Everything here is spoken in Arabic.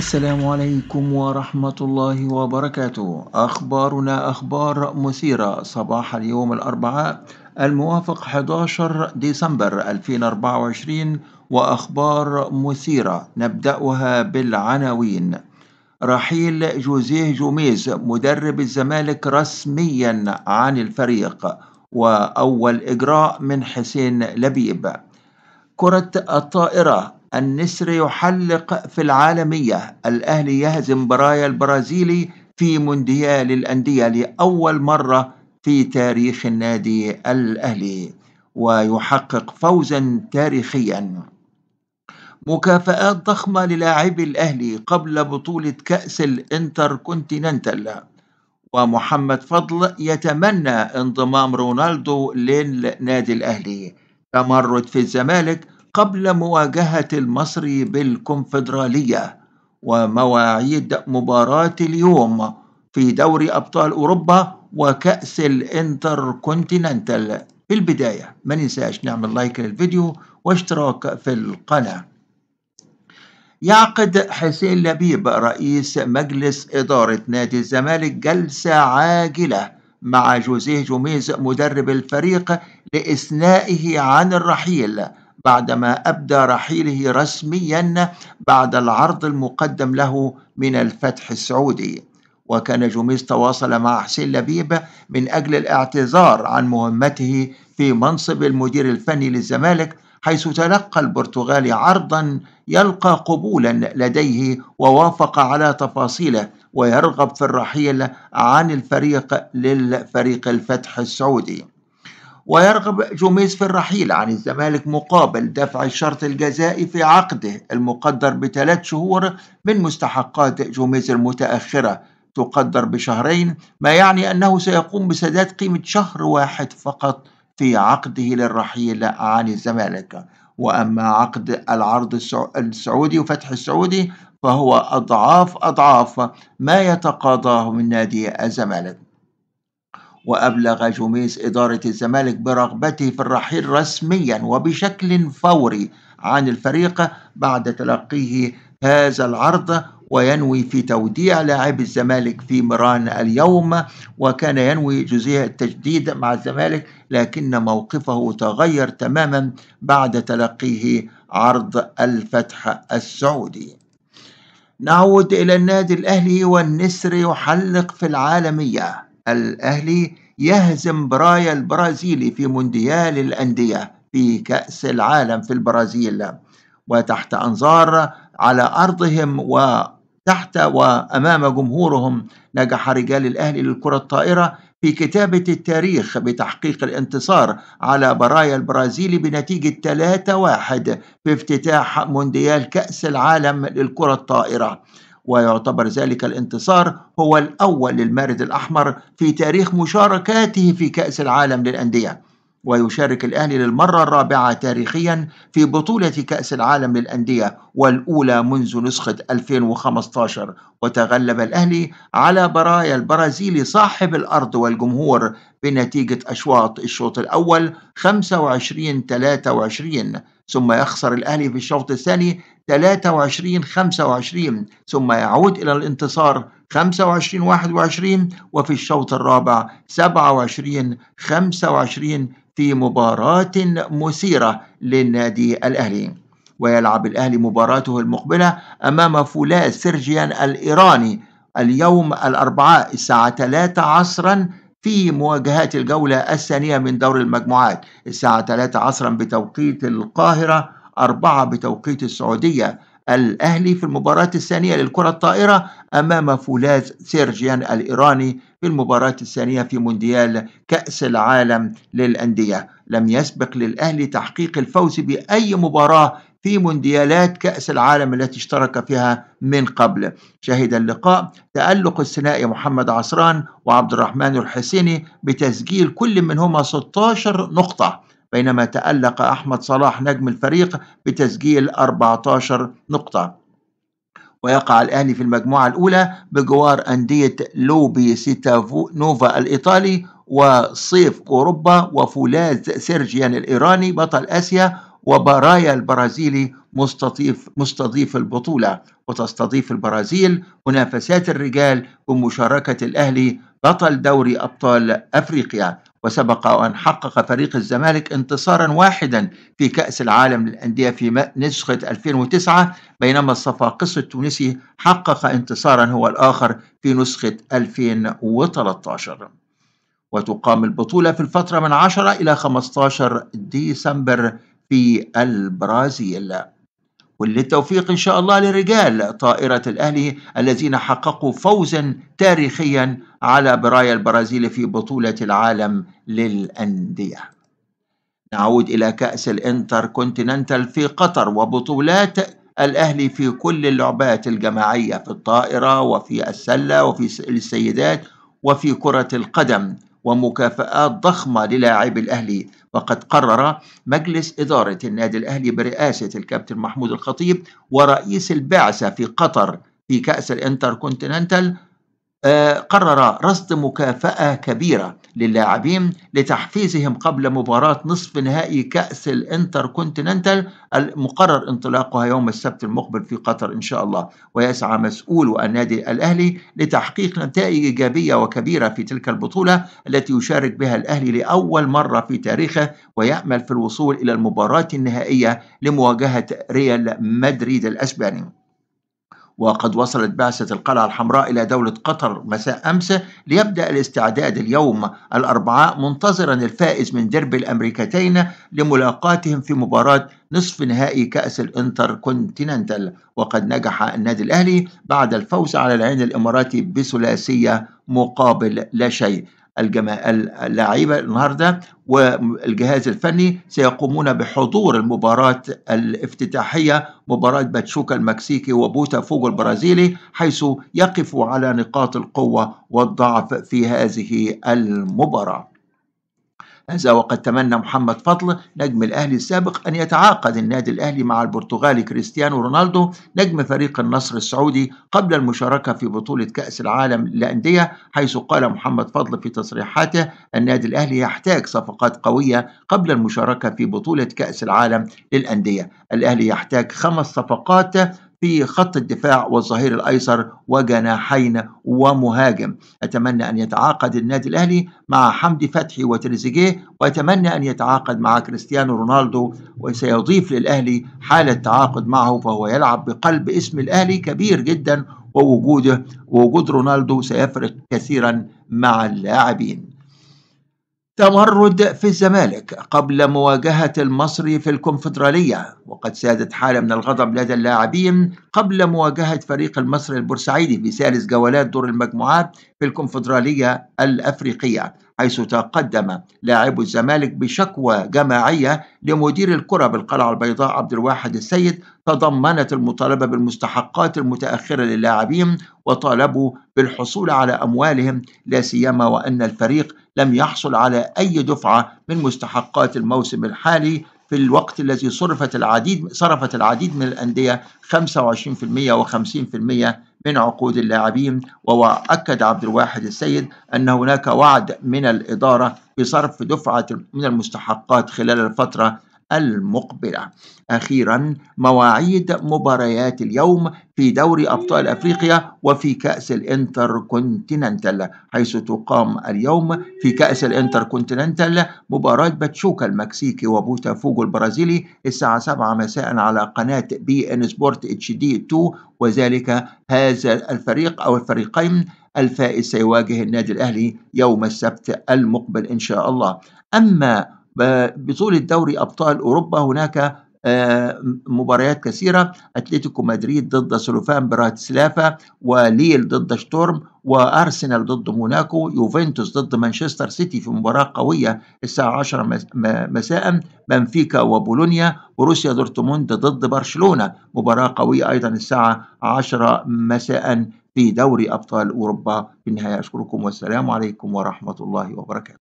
السلام عليكم ورحمة الله وبركاته أخبارنا أخبار مثيرة صباح اليوم الأربعاء الموافق 11 ديسمبر 2024 وأخبار مثيرة نبدأها بالعناوين رحيل جوزيه جوميز مدرب الزمالك رسميا عن الفريق وأول إجراء من حسين لبيب كرة الطائرة النسر يحلق في العالمية الأهلي يهزم برايا البرازيلي في مونديال الأندية لأول مرة في تاريخ النادي الأهلي ويحقق فوزا تاريخيا مكافآت ضخمة للاعبي الأهلي قبل بطولة كأس الانتركونتيننتال ومحمد فضل يتمنى انضمام رونالدو للنادي الأهلي تمرد في الزمالك قبل مواجهة المصري بالكونفدرالية ومواعيد مباراة اليوم في دوري أبطال أوروبا وكأس الانتركونتيننتال في البداية ما ننساش نعمل لايك للفيديو واشتراك في القناة يعقد حسين لبيب رئيس مجلس إدارة نادي الزمالك جلسة عاجلة مع جوزيه جوميز مدرب الفريق لإثنائه عن الرحيل بعدما أبدى رحيله رسميا بعد العرض المقدم له من الفتح السعودي وكان جوميز تواصل مع حسين لبيب من أجل الاعتذار عن مهمته في منصب المدير الفني للزمالك حيث تلقى البرتغالي عرضا يلقى قبولا لديه ووافق على تفاصيله ويرغب في الرحيل عن الفريق للفريق الفتح السعودي ويرغب جوميز في الرحيل عن الزمالك مقابل دفع الشرط الجزائي في عقده المقدر بثلاث شهور من مستحقات جوميز المتأخرة تقدر بشهرين ما يعني أنه سيقوم بسداد قيمة شهر واحد فقط في عقده للرحيل عن الزمالك وأما عقد العرض السعودي وفتح السعودي فهو أضعاف أضعاف ما يتقاضاه من نادي الزمالك وأبلغ جوميز إدارة الزمالك برغبته في الرحيل رسميا وبشكل فوري عن الفريق بعد تلقيه هذا العرض وينوي في توديع لاعب الزمالك في مران اليوم وكان ينوي جزئية التجديد مع الزمالك لكن موقفه تغير تماما بعد تلقيه عرض الفتح السعودي نعود إلى النادي الأهلي والنسر يحلق في العالمية الأهلي يهزم برايا البرازيلي في مونديال الأندية في كأس العالم في البرازيل وتحت أنظار على أرضهم وتحت وأمام جمهورهم نجح رجال الأهلي للكرة الطائرة في كتابة التاريخ بتحقيق الانتصار على برايا البرازيلي بنتيجة 3-1 في افتتاح مونديال كأس العالم للكرة الطائرة ويعتبر ذلك الانتصار هو الأول للمارد الأحمر في تاريخ مشاركاته في كأس العالم للأندية ويشارك الأهلي للمرة الرابعة تاريخيا في بطولة كأس العالم للأندية والأولى منذ نسخة 2015 وتغلب الأهلي على برايا البرازيلي صاحب الأرض والجمهور بنتيجة أشواط الشوط الأول 25-23 ثم يخسر الأهلي في الشوط الثاني 23 25 ثم يعود إلى الانتصار 25 21 وفي الشوط الرابع 27 25 في مباراة مثيرة للنادي الأهلي ويلعب الأهلي مباراته المقبلة أمام فولاذ سيرجيان الإيراني اليوم الأربعاء الساعة 3 عصرا في مواجهات الجولة الثانية من دور المجموعات الساعة 3 عصرا بتوقيت القاهرة 4 بتوقيت السعودية الأهلي في المباراة الثانية للكرة الطائرة أمام فولاذ سيرجيان الإيراني في المباراة الثانية في مونديال كأس العالم للأندية لم يسبق للأهلي تحقيق الفوز بأي مباراة في مونديالات كأس العالم التي اشترك فيها من قبل شهد اللقاء تألق الثنائي محمد عصران وعبد الرحمن الحسيني بتسجيل كل منهما 16 نقطة بينما تألق أحمد صلاح نجم الفريق بتسجيل 14 نقطة ويقع الأهلي في المجموعة الأولى بجوار أندية لوبي سيتافو نوفا الإيطالي وصيف أوروبا وفولاذ سيرجيان الإيراني بطل آسيا وبرايا البرازيلي مستضيف مستضيف البطولة وتستضيف البرازيل منافسات الرجال بمشاركة الأهلي بطل دوري أبطال أفريقيا وسبق أن حقق فريق الزمالك انتصارا واحدا في كأس العالم للأندية في نسخة 2009 بينما الصفاقس التونسي حقق انتصارا هو الآخر في نسخة 2013 وتقام البطولة في الفترة من 10 إلى 15 ديسمبر في البرازيل وللتوفيق إن شاء الله لرجال طائرة الأهلي الذين حققوا فوزا تاريخيا على برايا البرازيل في بطولة العالم للأندية نعود إلى كأس الانتر كونتيننتال في قطر وبطولات الأهلي في كل اللعبات الجماعية في الطائرة وفي السلة وفي السيدات وفي كرة القدم ومكافآت ضخمة للاعبي الأهلي وقد قرر مجلس إدارة النادي الأهلي برئاسة الكابتن محمود الخطيب ورئيس البعثة في قطر في كأس الانتركونتيننتال آه، قرر رصد مكافأة كبيرة للاعبين لتحفيزهم قبل مباراة نصف نهائي كأس الانتركونتيننتال المقرر انطلاقها يوم السبت المقبل في قطر إن شاء الله ويسعى مسؤول النادي الأهلي لتحقيق نتائج إيجابية وكبيرة في تلك البطولة التي يشارك بها الأهلي لأول مرة في تاريخه ويأمل في الوصول إلى المباراة النهائية لمواجهة ريال مدريد الأسباني وقد وصلت بعثة القلعة الحمراء إلى دولة قطر مساء أمس ليبدأ الاستعداد اليوم الأربعاء منتظرا الفائز من درب الأمريكتين لملاقاتهم في مباراة نصف نهائي كأس الانتر كونتيننتال وقد نجح النادي الأهلي بعد الفوز على العين الإماراتي بثلاثية مقابل لا شيء اللاعيبه النهاردة والجهاز الفني سيقومون بحضور المباراة الافتتاحية مباراة باتشوكا المكسيكي فوق البرازيلي حيث يقف على نقاط القوة والضعف في هذه المباراة هذا وقد تمنى محمد فضل نجم الأهلي السابق أن يتعاقد النادي الأهلي مع البرتغالي كريستيانو رونالدو نجم فريق النصر السعودي قبل المشاركة في بطولة كأس العالم للأندية حيث قال محمد فضل في تصريحاته النادي الأهلي يحتاج صفقات قوية قبل المشاركة في بطولة كأس العالم للأندية الأهلي يحتاج خمس صفقات في خط الدفاع والظهير الايسر وجناحين ومهاجم اتمنى ان يتعاقد النادي الاهلي مع حمدي فتحي وتريزيجيه واتمنى ان يتعاقد مع كريستيانو رونالدو وسيضيف للاهلي حاله تعاقد معه فهو يلعب بقلب اسم الاهلي كبير جدا ووجوده ووجود رونالدو سيفرق كثيرا مع اللاعبين تمرد في الزمالك قبل مواجهة المصري في الكونفدرالية وقد سادت حالة من الغضب لدى اللاعبين قبل مواجهة فريق المصري البورسعيدي في ثالث جولات دور المجموعات في الكونفدرالية الأفريقية حيث تقدم لاعب الزمالك بشكوى جماعية لمدير الكرة بالقلعة البيضاء عبد الواحد السيد تضمنت المطالبة بالمستحقات المتأخرة للاعبين وطالبوا بالحصول على أموالهم لا سيما وأن الفريق لم يحصل على أي دفعة من مستحقات الموسم الحالي في الوقت الذي صرفت العديد صرفت العديد من الأندية 25% و50% من عقود اللاعبين وأكد عبد الواحد السيد أن هناك وعد من الإدارة بصرف دفعة من المستحقات خلال الفترة المقبلة أخيرا مواعيد مباريات اليوم في دوري أبطال أفريقيا وفي كأس الانتركونتيننتال حيث تقام اليوم في كأس الانتركونتيننتال مباراة باتشوكا المكسيكي وبوتافوجو البرازيلي الساعة 7 مساء على قناة بي ان سبورت اتش دي 2 وذلك هذا الفريق أو الفريقين الفائز سيواجه النادي الأهلي يوم السبت المقبل إن شاء الله أما بطول الدوري ابطال اوروبا هناك آه، مباريات كثيرة أتلتيكو مدريد ضد سلوفان براتسلافا وليل ضد شتورم وأرسنال ضد موناكو يوفنتوس ضد مانشستر سيتي في مباراة قوية الساعة 10 مساء بنفيكا وبولونيا بروسيا دورتموند ضد برشلونة مباراة قوية أيضا الساعة 10 مساء في دوري أبطال أوروبا في النهاية أشكركم والسلام عليكم ورحمة الله وبركاته